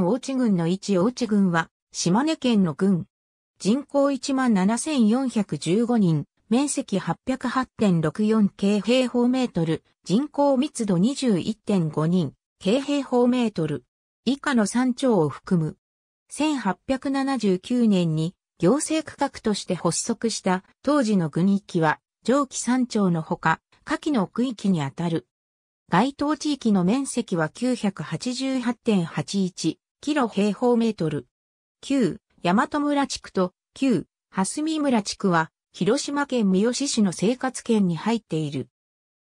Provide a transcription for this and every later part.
県大地郡の一大地郡は、島根県の郡。人口17,415人、面積808.64京平方メートル、人口密度21.5人、京平方メートル。以下の山頂を含む。1879年に行政区画として発足した当時の軍域は上記山頂のほか、下記の区域にあたる。該当地域の面積は988.81キロ平方メートル。旧、大和村地区と旧、蓮見村地区は、広島県三好市の生活圏に入っている。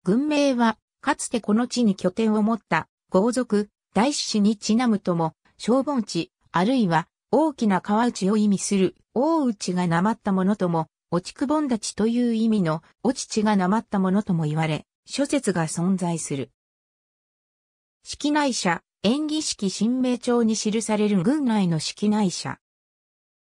軍名は、かつてこの地に拠点を持った豪族、大志士にちなむとも、消防地、あるいは大きな川内を意味する大内がなまったものとも、落ちくぼんだという意味の落ち地がなまったものとも言われ、諸説が存在する。式内社、演技式新名帳に記される軍内の式内社。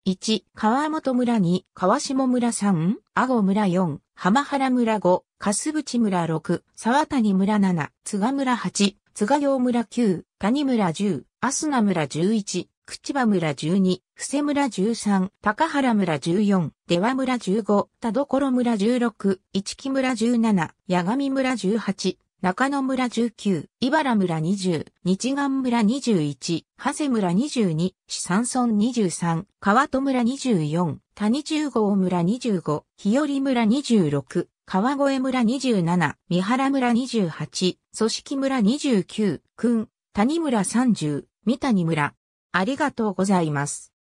1、川本村2、川下村3、阿護村4、浜原村5、粕淵村6、沢谷村7、津賀村8、津賀陽村9、谷村10、アス村11、口場村12、伏施村13、高原村14、出羽村15、田所村16、市木村17、八神村18、中野村19、茨村20、日岸村21、長谷村22、市山村23、川戸村24、谷十号村25、日和村26、川越村27、三原村28、組織村29、くん、谷村30、三谷村。ありがとうございます。